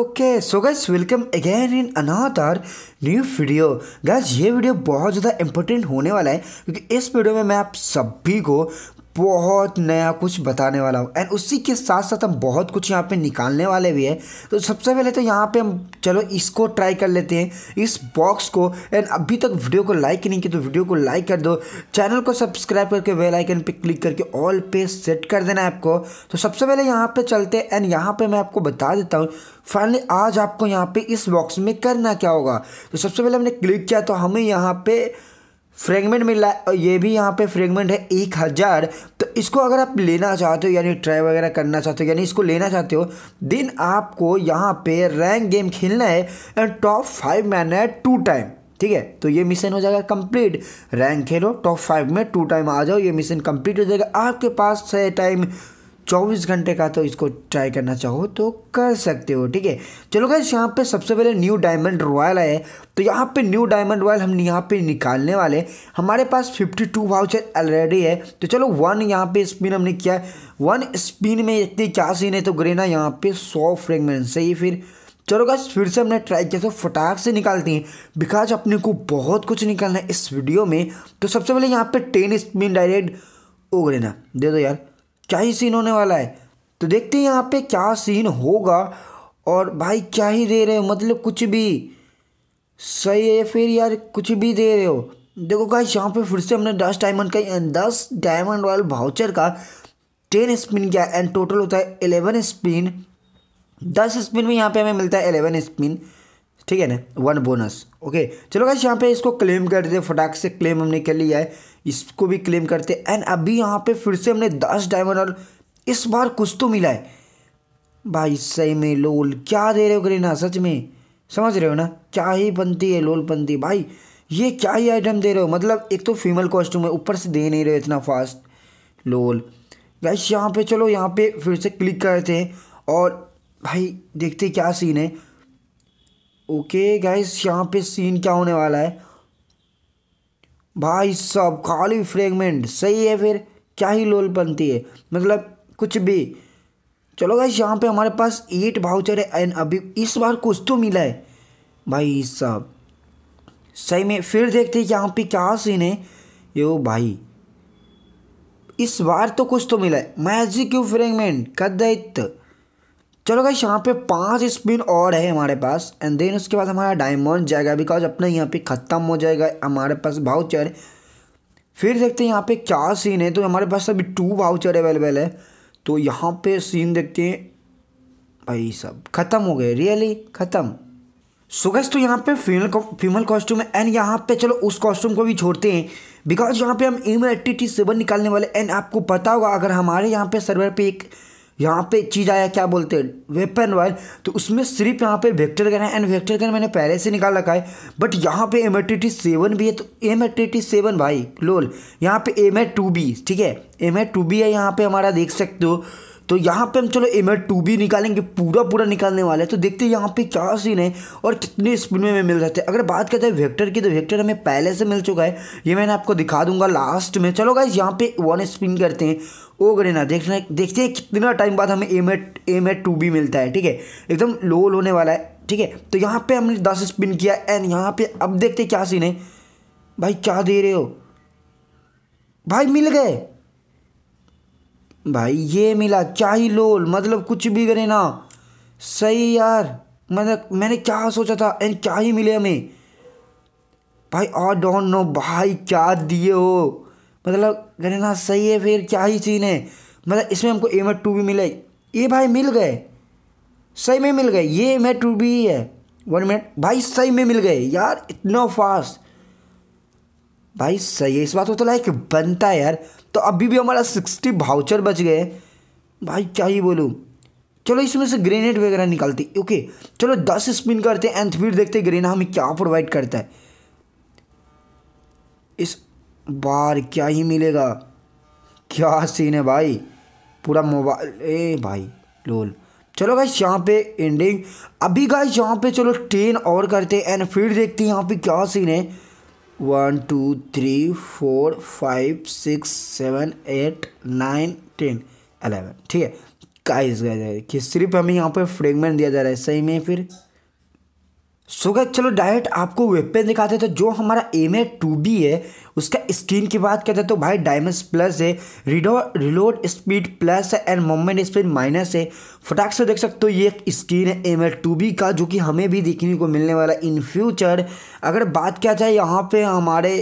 okay so guys welcome again in another new video guys ये video बहुत ज़्यादा important होने वाला है क्योंकि इस वीडियो में मैं आप सभी को बहुत नया कुछ बताने वाला हूँ एंड उसी के साथ साथ हम बहुत कुछ यहाँ पे निकालने वाले भी हैं तो सबसे पहले तो यहाँ पे हम चलो इसको ट्राई कर लेते हैं इस बॉक्स को एंड अभी तक वीडियो को लाइक नहीं किया तो वीडियो को लाइक कर दो चैनल को सब्सक्राइब करके बेल आइकन पे क्लिक करके ऑल पे सेट कर देना है आपको तो सबसे पहले यहाँ पर चलते हैं एंड यहाँ पर मैं आपको बता देता हूँ फाइनली आज आपको यहाँ पर इस बॉक्स में करना क्या होगा तो सबसे पहले हमने क्लिक किया तो हमें यहाँ पर फ्रेगमेंट मिल रहा है ये भी यहाँ पे फ्रेगमेंट है एक हज़ार तो इसको अगर आप लेना चाहते हो यानी ट्राई वगैरह करना चाहते हो यानी इसको लेना चाहते हो दिन आपको यहाँ पे रैंक गेम खेलना है एंड टॉप फाइव मैन है टू टाइम ठीक है तो ये मिशन हो जाएगा कंप्लीट रैंक खेलो टॉप फाइव में टू टाइम आ जाओ ये मिशन कंप्लीट हो जाएगा आपके पास है टाइम चौबीस घंटे का तो इसको ट्राई करना चाहो तो कर सकते हो ठीक है चलो गैस यहाँ पे सबसे पहले न्यू डायमंड रॉयल आए तो यहाँ पे न्यू डायमंड रॉयल हम यहाँ पे निकालने वाले हमारे पास 52 वाउचर ऑलरेडी है तो चलो वन यहाँ पे स्पिन हमने किया है वन स्पिन में इतनी क्या सीन है तो ग्रेना यहाँ पे सौ फ्रेगमेंट सही फिर चलो गैस फिर से हमने ट्राई किया तो फटाक से निकालती हैं बिकॉज अपने को बहुत कुछ निकालना है इस वीडियो में तो सबसे पहले यहाँ पर टेन स्पिन डायरेक्ट ओ ग्रेना दे दो यार क्या ही सीन होने वाला है तो देखते हैं यहाँ पे क्या सीन होगा और भाई क्या ही दे रहे हो मतलब कुछ भी सही है फिर यार कुछ भी दे रहे हो देखो गाइस यहाँ पे फिर से हमने दस डायमंड का दस डायमंड रॉयल भाउचर का टेन स्पिन किया एंड टोटल होता है एलेवन स्पिन दस स्पिन में यहाँ पे हमें मिलता है एलेवन स्पिन ठीक है ना वन बोनस ओके चलो गाइस यहाँ पे इसको क्लेम कर देते फटाक से क्लेम हमने कर लिया है इसको भी क्लेम करते एंड अभी यहाँ पे फिर से हमने दस डायमंड और इस बार कुछ तो मिला है भाई सही में लोल क्या दे रहे हो ग्रीना सच में समझ रहे हो ना क्या ही बनती है लोल बनती भाई ये क्या ही आइटम दे रहे हो मतलब एक तो फीमेल कॉस्ट्यूम है ऊपर से दे नहीं रहे इतना फास्ट लोल गाइस यहाँ पे चलो यहाँ पे फिर से क्लिक करते हैं और भाई देखते क्या सीन है ओके गाइस यहाँ पे सीन क्या होने वाला है भाई साहब खाली फ्रेगमेंट सही है फिर क्या ही लोल बनती है मतलब कुछ भी चलो गाइस यहाँ पे हमारे पास एट भाउचर है एंड अभी इस बार कुछ तो मिला है भाई साहब सही में फिर देखते हैं यहाँ पे क्या सीन है यो भाई इस बार तो कुछ तो मिला है मैजिक यू फ्रेगमेंट कदैत चलो गाइस यहाँ पे पांच स्पिन और है हमारे पास एंड देन उसके बाद हमारा डायमंड जाएगा बिकॉज अपना यहाँ पे ख़त्म हो जाएगा हमारे पास भाउचर फिर देखते हैं यहाँ पे क्या सीन है तो हमारे पास अभी टू भाउचर अवेलेबल है तो यहाँ पे सीन देखते हैं भाई सब ख़त्म हो गए रियली ख़त्म सो तो यहाँ पे फीमेल फीमेल कॉस्ट्यूम है एंड यहाँ पे चलो उस कॉस्ट्यूम को भी छोड़ते हैं बिकॉज यहाँ पे हम एम एट्टी सेवन निकालने वाले एंड आपको पता होगा अगर हमारे यहाँ पे सर्वर पे एक यहाँ पे चीज़ आया क्या बोलते हैं वेपन वायर तो उसमें सिर्फ यहाँ पे वेक्टर गन है एंड वेक्टर गन मैंने पहले से निकाल रखा है बट यहाँ पे एम एट सेवन भी है तो एम एट सेवन भाई लोल यहाँ पे एम एट टू बी ठीक है एम एट टू बी है यहाँ पे हमारा देख सकते हो तो यहाँ पे हम चलो एम एट टू भी निकालेंगे पूरा पूरा निकालने वाला है तो देखते हैं यहाँ पे क्या सीन है और कितने स्पीड में हमें मिल जाते हैं अगर बात करते हैं वेक्टर की तो वेक्टर हमें पहले से मिल चुका है ये मैंने आपको दिखा दूंगा लास्ट में चलो गाइज यहाँ पे वन स्पिन करते हैं ओ गड़ेना देखना देखते हैं कितना टाइम बाद हमें M eight M eight two B मिलता है ठीक है एकदम लोल होने वाला है ठीक है तो यहाँ पे हमने दस स्पिन किया एंड यहाँ पे अब देखते क्या सीन है भाई क्या दे रहे हो भाई मिल गए भाई ये मिला क्या ही लोल मतलब कुछ भी करे ना सही यार मतलब मैंने क्या सोचा था एंड क्या ही मिले हमें भाई आई डोंट नो भाई क्या दिए हो मतलब गणना सही है फिर क्या ही सीन है मतलब इसमें हमको एम टू भी मिले ये भाई मिल गए सही में मिल गए ये एम एड टू भी है वन मिनट भाई सही में मिल गए यार इतना फास्ट भाई सही है इस बात को तो लाइक बनता है यार तो अभी भी हमारा सिक्सटी भाउचर बच गए भाई क्या ही बोलूँ चलो इसमें से ग्रेनेड वगैरह निकालते ओके चलो दस स्पिन करते हैं एंड फिर देखते ग्रेना हमें क्या प्रोवाइड करता है इस बार क्या ही मिलेगा क्या सीन है भाई पूरा मोबाइल ए भाई लोल चलो भाई यहाँ पे एंडिंग अभी गाय यहाँ पे चलो टेन और करते हैं एंड फिर देखते हैं यहाँ पे क्या सीन है one two three four five six seven eight nine ten eleven ठीक है गाइस गाइस कि सिर्फ हमें यहाँ पे फ्रेगमेंट दिया जा रहा है सही में फिर सो so, चलो डायरेक्ट आपको वेब पे दिखाते तो जो हमारा एम ए टू बी है उसका स्क्रीन की बात करते तो भाई डायमंड प्लस है रिडो रिलोड स्पीड प्लस है एंड मोमेंट स्पीड माइनस है फटाक से देख सकते हो ये एक स्क्रीन है एम ए टू बी का जो कि हमें भी देखने को मिलने वाला इन फ्यूचर अगर बात किया जाए यहाँ पे हमारे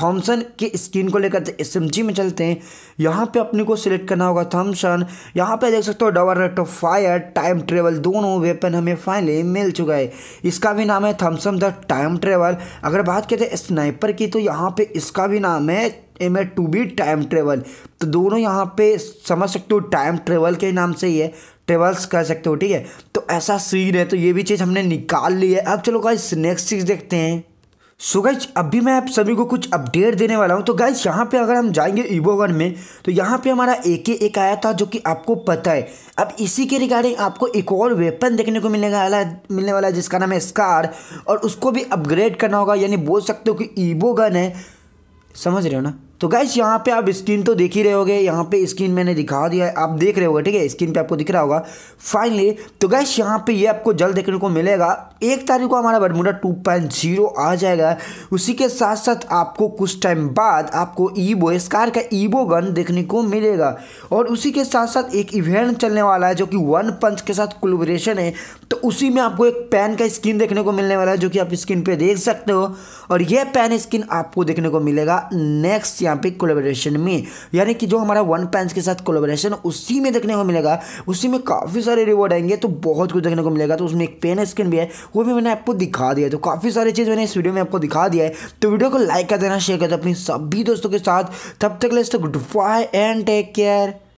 थॉमसन के स्क्रीन को लेकर एस एम में चलते हैं यहाँ पे अपने को सिलेक्ट करना होगा थॉमसन यहाँ पे देख सकते हो double rate of fire time travel दोनों वेपन हमें फाइनली मिल चुका है इसका भी नाम है थॉमसन द टाइम ट्रेवल अगर बात करते हैं स्नाइपर की तो यहाँ पे इसका भी नाम है M A two B time travel तो दोनों यहाँ पे समझ सकते हो टाइम ट्रेवल के नाम से ही है ट्रेवल्स कर सकते हो ठीक है तो ऐसा सीन है तो ये भी चीज़ हमने निकाल ली है अब चलो कहा नेक्स्ट चीज़ देखते हैं सो so गाइज अभी मैं आप सभी को कुछ अपडेट देने वाला हूँ तो गाइज यहाँ पे अगर हम जाएंगे ईबोगन में तो यहाँ पे हमारा ए के एक आया था जो कि आपको पता है अब इसी के रिगार्डिंग आपको एक और वेपन देखने को मिलने वाला मिलने वाला है जिसका नाम है स्कार और उसको भी अपग्रेड करना होगा यानी बोल सकते हो कि ईबोगन है समझ रहे हो ना तो गाइस यहाँ पे आप स्क्रीन तो देख ही रहे होगे यहाँ पे स्क्रीन मैंने दिखा दिया है आप देख रहे होगे ठीक है स्क्रीन पे आपको दिख रहा होगा फाइनली तो गाइस यहाँ पे ये आपको जल्द देखने को मिलेगा एक तारीख को हमारा बरमुडा टू पॉइंट जीरो आ जाएगा उसी के साथ साथ आपको कुछ टाइम बाद आपको ईबो स्कार का ईबो गन देखने को मिलेगा और उसी के साथ साथ एक इवेंट चलने वाला है जो कि वन पंच के साथ कोलोब्रेशन है तो उसी में आपको एक पैन का स्किन देखने को मिलने वाला है जो कि आप स्क्रीन पर देख सकते हो और यह पैन स्किन आपको देखने को मिलेगा नेक्स्ट यहाँ पे कोलेबोरेशन में यानी कि जो हमारा वन पैंस के साथ कोलेबोरेशन उसी में देखने को मिलेगा उसी में काफ़ी सारे रिवॉर्ड आएंगे तो बहुत कुछ देखने को मिलेगा तो उसमें एक पेन स्क्रीन भी है वो भी मैंने आपको दिखा दिया तो काफ़ी सारी चीज़ मैंने इस वीडियो में आपको दिखा दिया है तो वीडियो को लाइक कर देना शेयर कर दो अपनी सभी दोस्तों के साथ तब तक लेस तो goodbye and take care